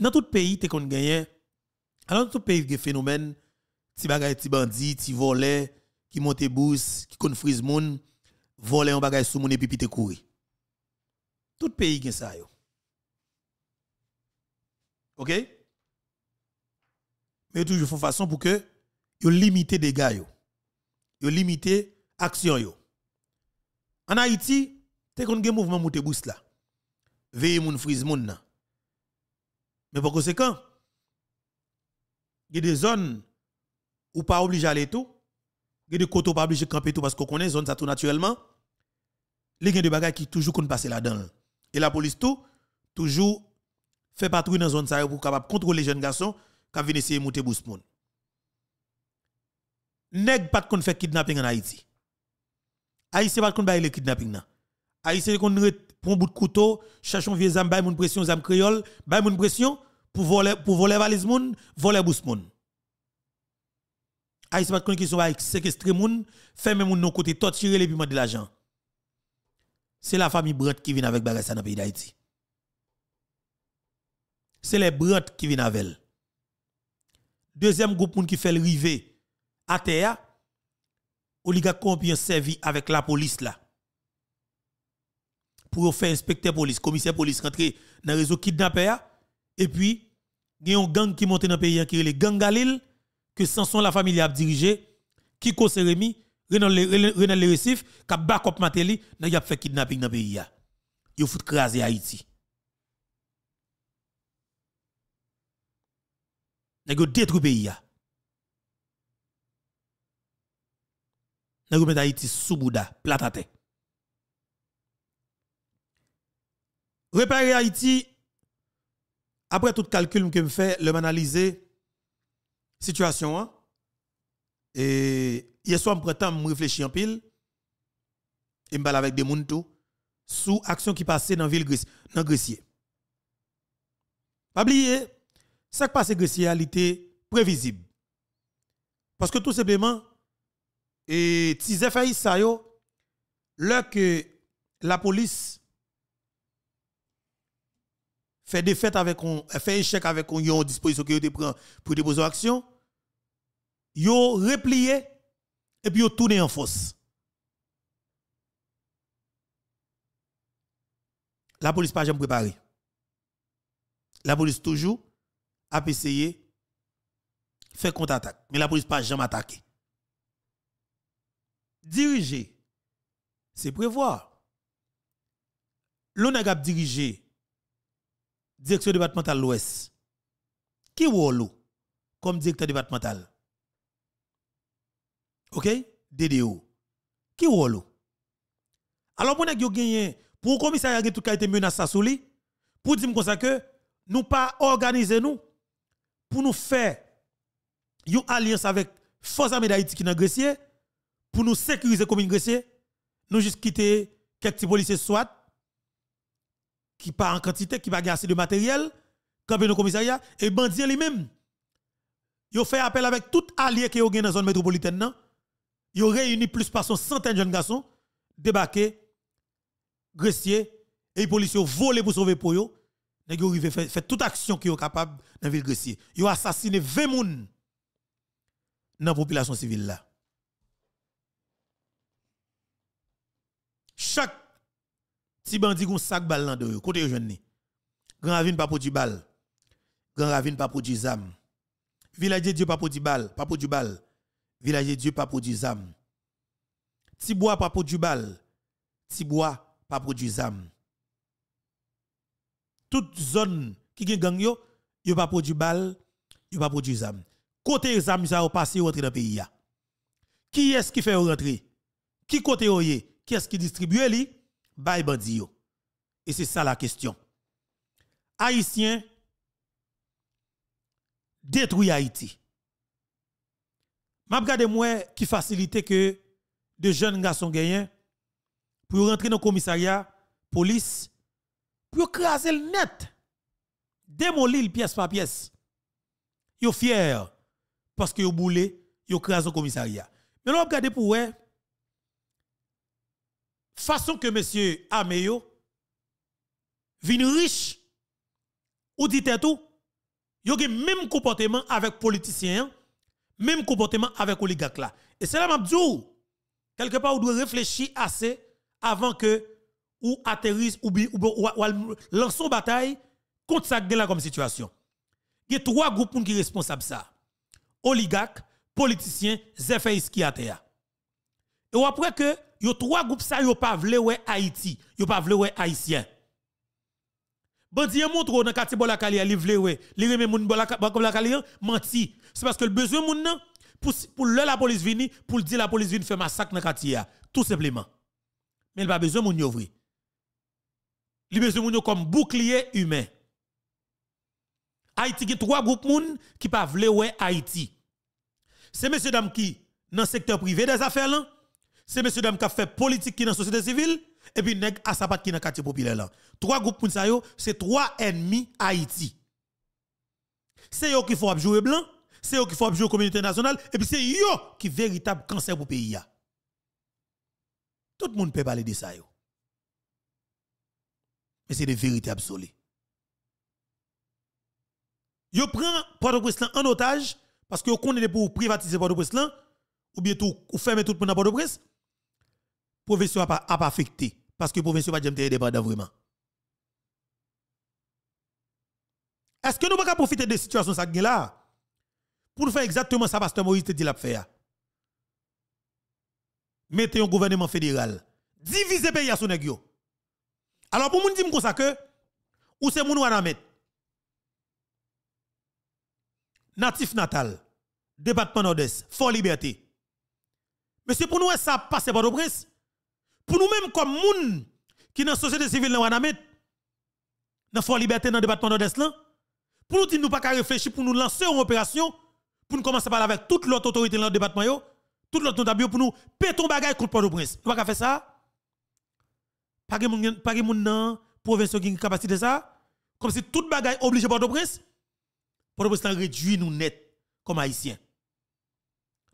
dans tout pays, tu qu'on gagné. Alors, dans tout pays, il y a phénomène, petit bagarre, petit bandit, petit volet, qui monte bourse, qui compte frise moun, voler en bagarre sous moun et puis te courir. Tout pays gagne ça yo. OK Mais toujours font façon pour que yo limiter dégâts yo. Yo limiter action yo. En Haïti, t'es kon gen mouvement monte bourse là. Veille moun frise moun nan. Mais par conséquent, il y a des zones où pas obligé d'aller tout. Il y a des côtes où pas obligé de camper tout parce qu'on connaît zone ça tout naturellement. Il y a des bagages qui toujours qu'on passer là-dedans. Et la police tout, toujours fait patrouille dans zone ça pour capable contrôler les jeunes garçons qui viennent essayer de monter bourse moun. Nèg pas qu'on fait kidnapping en Haïti. Haïti pas qu'on bail le kidnapping là. Haïti qu'on prend bout de couteau, cherchons vieux zam bail moun pression zam créole, bail moun pression pour voler pour voler valise moun, voler bous moun. Aïs pas qui sont avec séquestrer moun, fermer moun non côté torturer les piments de l'argent. C'est la famille Brant qui vient avec bagasse dans le pays d'Haïti. C'est les Brant qui viennent avec elle. Deuxième groupe moun qui fait le rivet à terre oligarque combien servi avec la police là pour faire inspecteur police, commissaire police rentrer dans le réseau kidnappé. Et puis, il y a un gang qui monte dans le pays, qui est le gang Galil, que Sanson la famille a dirigé, qui cause Rémi, René le Récif, qui a back up Mateli, qui a fait kidnapping dans le pays. Il faut craser Haïti. Il ont détruit le pays. Nous ont mis Haïti sous Bouddha, terre. Réparer Haïti, après tout calcul que me fait, le m'analyser situation hein? et hier soir me temps me réfléchir en pile et me parle avec des gens tout sous action qui passait dans ville de dans Pas oublier ça qui passait la était prévisible. Parce que tout simplement et Tizé fait ça yo que la police fait défaite avec on fait échec avec un yon disposition que yo te prend pour déposer action yo replié et puis ont tourné en force la police pas jamais préparé la police toujours a essayé faire contre-attaque mais la police pas jamais attaqué diriger c'est prévoir l'on a dirigé direction départementale l'Ouest. Qui est comme directeur départemental? OK? DDO. Qui est Alors, pour vous gagné, pour commissariat qui tout été menacé sur lui, pour dire que nous que nous pas organiser nous pour nous faire une alliance avec force armée d'Haïti qui est pour nous sécuriser comme une Grecie, nous juste quitter quelques policiers soit qui part en quantité, qui pas assez de matériel, a nos commissariat, et bandit lui-même. Ils fait appel avec tout allié qui ont dans la zone métropolitaine. Ils ont réuni plus de centaines de jeunes garçons, débarqués, gressiers, et les policiers ont volé pour sauver pour eux. Ils ont fait toute action qui est capable dans la ville gressier. Ils ont assassiné 20 personnes dans la population civile. Chaque si bandi gon sac balle dans deux, côté jeune ni. Grand Ravine pas du bal. Grand Ravine pas du zam. Village de Dieu pas du bal. pas du bal. Village de Dieu pas du zam. Ti bois pas du bal. Ti bois pas du zam. Toute zone qui gen gang yo, yo pas produit bal, yo pas produit zam. Côté zam ça passé rentre dans pays ya. Qui est-ce qui fait rentrer? Qui côté Qui est-ce qui distribue li? yo. Et c'est ça la question. Haïtien détruit Haïti. M'a gade moi qui facilite que de jeunes garçons gagnent pour rentrer dans le commissariat, police, pour craser le net, démolir le pièce par pièce. Yo fier parce que yo boule yo crasé le commissariat. Mais l'on pour façon que monsieur Ameyo vient riche ou dit tout, yo le même comportement avec politicien, hein, même comportement avec oligarque là. Et c'est là dit, quelque part on doit réfléchir assez avant que ou atterrisse ou, lance une bataille contre ça comme situation. Il y a trois groupes qui sont responsables ça. Oligarque, politicien, zéphèis qui Et après que yo trois groupes ça yo pas vle ouais Haïti, yo pas vle ouais haïtien. Bandi montre dans quartier Bolakali li vle ouais, li remet moun Bolakali menti, c'est parce que le besoin moun nan pour pour la police vini, pour dire la police vini fait massacre dans quartier tout simplement. Mais il pas besoin moun y vrai. Il besoin moun yo comme bouclier humain. Haïti qui trois groupes moun qui pas vle ouais Haïti. C'est messieurs dames qui dans le secteur privé des affaires là c'est M. Dam qui fait politique qui dans la société civile et puis nèg asapat qui dans quartier populaire là. Trois groupes pour ça c'est trois ennemis Haïti. C'est eux qui font jouer blanc, c'est eux qui font jouer communauté nationale et puis c'est eux qui véritable cancer pour pays Tout le monde peut parler de ça yo. Mais c'est des vérités absolues. Yo prend Port-au-Prince en otage parce que yo connaît pour privatiser port au ou bien tout ou fermer tout le monde à port Province pas pas affecté parce que n'a pas jamais indépendant vraiment. Est-ce que nous pouvons profiter de situation ça là pour faire exactement ça pasteur Moïse te dit l'a faire. Mettez un gouvernement fédéral, diviser pays à son Alors pour moun dire comme ça que ou c'est moun wana mettre natif natal, département nord-est, fort liberté. Mais c'est pour nous ça passe par le prince. Pour nous-mêmes, comme monde qui dans la société civile, dans la Liberté, dans le département nord pour nous dire nous pas réfléchir, pour nous lancer une opération, pour nous commencer à parler avec toute l'autre autorité dans le département, toute l'autre autorité pour nous péter bagage contre Port-au-Prince. Nous pas faire ça. Pas de monde dans la province qui a une capacité de ça. Comme si toute bagage oblige Port-au-Prince. Port-au-Prince réduit nous net comme haïtiens.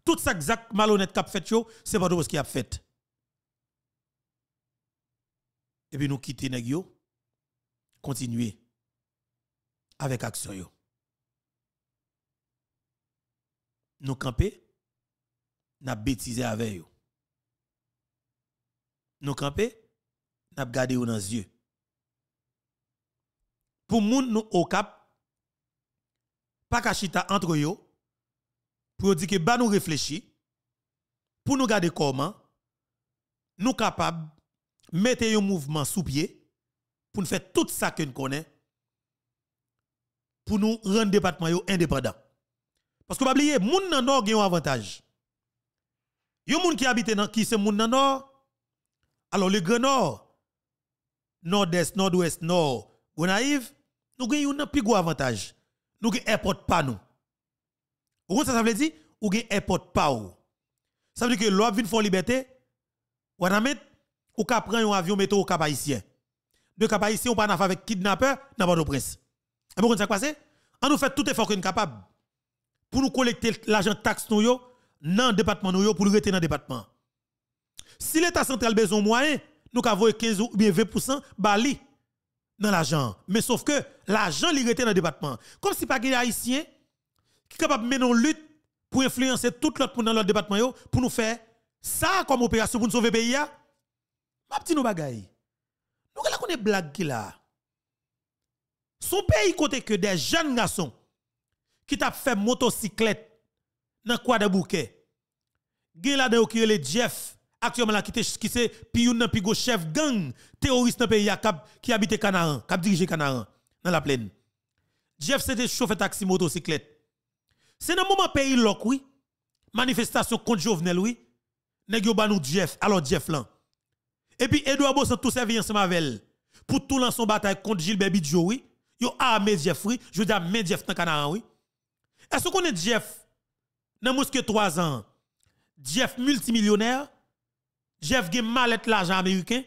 Tout ça exact malhonnête qu'a fait, c'est Port-au-Prince qui a fait et puis nous quitter nèg continuer avec l'action... nous camper Nous bêtiser avec yo nous camper Nous gardé dans les yeux pour moun nous au cap pas kachita entre yo pour dire que bah, nous réfléchir pour nous garder comment nous capables mettez un mouvement sous pied pour nous faire tout ça que nous connaissons pour nous rendre département indépendant. Parce que pas oublier, monde le nord un avantage. Les gens qui habitent dans qui c'est nord. Alors le grand nord, nord-est, nord-ouest, nord, naïf nous avons un plus gros avantage. Nous avons pas nous. Vous ça ça veut dire ou gen pas ou. Ça veut dire que l'on vient faire liberté, ou ou ka pren un avion météo au cap haïtien. De cap haïtien, on pas avec avec kidnappeur dans n'a pas de presse. vous se passé On nous fait tout effort qu'on est capable pour nous collecter l'argent taxe nous yo département pour nous retenir dans le département. Si l'état central besoin moyen, nous avons 15 ou bien 20% bali dans l'argent. Mais sauf que l'argent li rete dans le département. Comme si pas des haïtiens qui capable mener une lutte pour influencer tout l'autre monde dans le département pour nous faire ça comme opération pour nous sauver le pays m'a petite no bagay. Nous avons koné blague qui là. Son pays côté que des jeunes garçons qui t'a fait motocyclette dans quoi de bouquet. Gen là dedans qui le Jeff actuellement là qui qui c'est puis nan pigo chef gang terroriste dans pays qui habite Canaan, qui dirige Canaan dans la plaine. Jeff c'était chauffeur taxi motocyclette. C'est dans moment pays loc oui. Manifestation contre Jovenel oui. Nèg yo ba nous Jeff, alors Jeff là. Et puis Edouard Bosan tout servi ensemble avec pour tout lancer son bataille contre Gilbert Bidjo, oui. Yo armé ah, Jeff, oui. Je veux dire, armé ah, Jeff dans le oui. Est-ce qu'on est Jeff, dans mousque 3 ans, Jeff multimillionnaire, Jeff mal malette l'argent américain,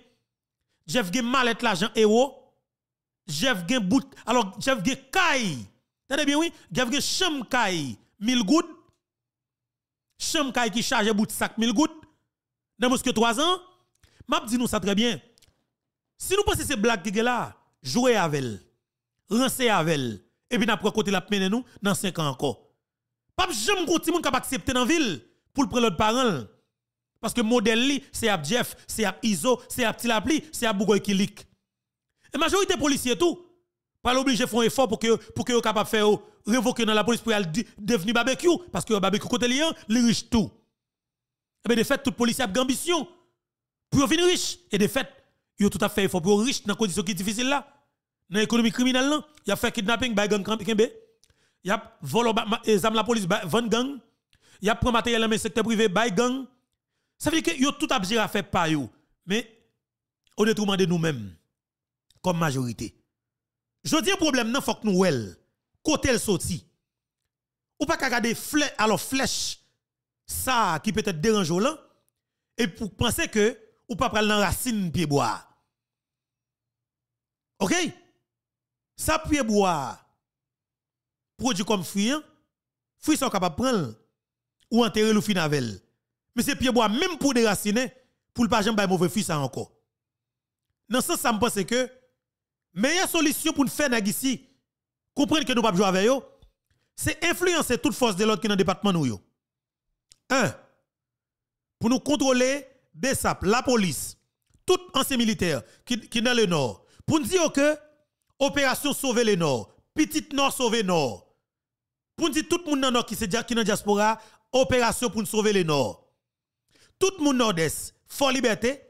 Jeff mal malette l'argent héros, Jeff a bout, alors Jeff a... caille. Tenez bien, oui, Jeff gen a kai, 1000 gouttes, cham qui charge bout de sac 1000 gouttes, dans mousque 3 ans, M'a dit nous ça très bien. Si nous pensons ces blagues qui là, jouer avec elle. Rancez avec elle. Et puis après côté la mener nous dans 5 ans encore. Pas jamais un timon monde capable accepter dans ville pour le prendre l'autre parent. Parce que modèle li, c'est à Jeff, c'est à Iso, c'est à Tilapli, c'est à Bougoy Kilik. La majorité policiers tout pas l'obliger font effort pour que pour que capable faire révoquer dans la police pour devenir barbecue parce que barbecue côté lien, hein, les riches tout. Et eh bien de fait tout police a ambition pour finir riche. Et de fait, yo tout à fait, il faut pour riche dans conditions qui difficiles là. Dans l'économie criminelle là, il a fait kidnapping by eh, gang Il a volé les la police van gang. Il a pris matériel dans le secteur privé by gang. Ça veut dire que yo tout a à faire par yo. Mais au détriment de nous-mêmes comme majorité. Je dis un problème non faut que nous wel, côté le sorti. Ou pas regarder flèche alors flèche ça qui peut être dérangeant là et pour penser que ou pas prendre dans racine pied bois. OK Ça pied bois produit comme fruit, hein? fruit sont capable prendre ou enterrer le finavel. Mais c'est pied bois même pour déraciner pour ne pas jamais mauvais fruit ça encore. Dans ce sens ça me pense que meilleure solution pour nous faire ici comprendre que nous pas jouer avec eux, c'est influencer toute force de l'autre qui est dans le département nous. Un, pour nous contrôler BESAP, la police, tout ancien militaire qui, qui dans le nord, pour nous dire que opération sauver le nord, petite nord sauver nord. Pour nous dire tout le monde dans nord qui est dans diaspora, opération pour nous sauver le nord. Tout le monde nord-est, fort liberté,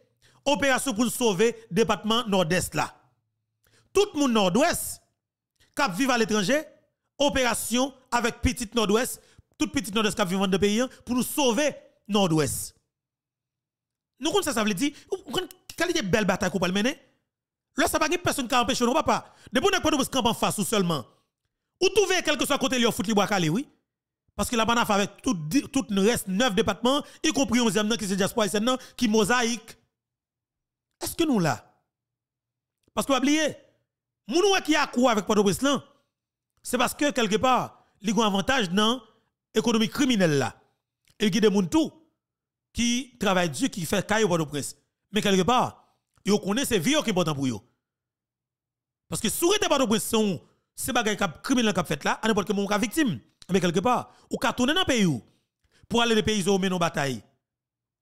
opération pour nous sauver département nord-est là. Tout le monde nord-ouest, cap vit à l'étranger, opération avec petite nord-ouest, toute petite nord-ouest qui vivant dans le pays pour nous sauver nord-ouest. Nous comprenons ça, ça veut dire, quelle est la belle bataille qu'on peut mener Là, ça n'a pas personne qui a empêché non, papa. De bon n'importe où, camp en face ou seulement. Ou trouver quel que soit côté, il fout libre à Calais, oui. Parce que la banaf avec tout, tout le reste, neuf départements, y compris 11e, qui c'est diaspora qui mosaïque. Est-ce que nous là? Parce que vous nous, nous qui a quoi avec port au là? c'est parce que quelque part, il y a un avantage dans l'économie criminelle là. Et il y a tout qui travaille dur, qui fait caille au prince Mais quelque part, ils connaissent ces vieux qui sont pour eux. Parce que sourire de au prince c'est pas cap criminel a fait là, à n'importe quel moment victime. Mais quelque part, ou ka tourné dans le pays pour aller dans le pays où la bataille.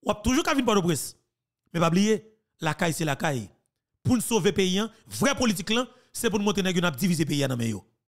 a toujours ka pour le de Mais pas oublier, la caille c'est la caille. Pour nous sauver pays, hein, vrai politique c'est pour nous montrer que nous avons divisé pays hein, dans pays.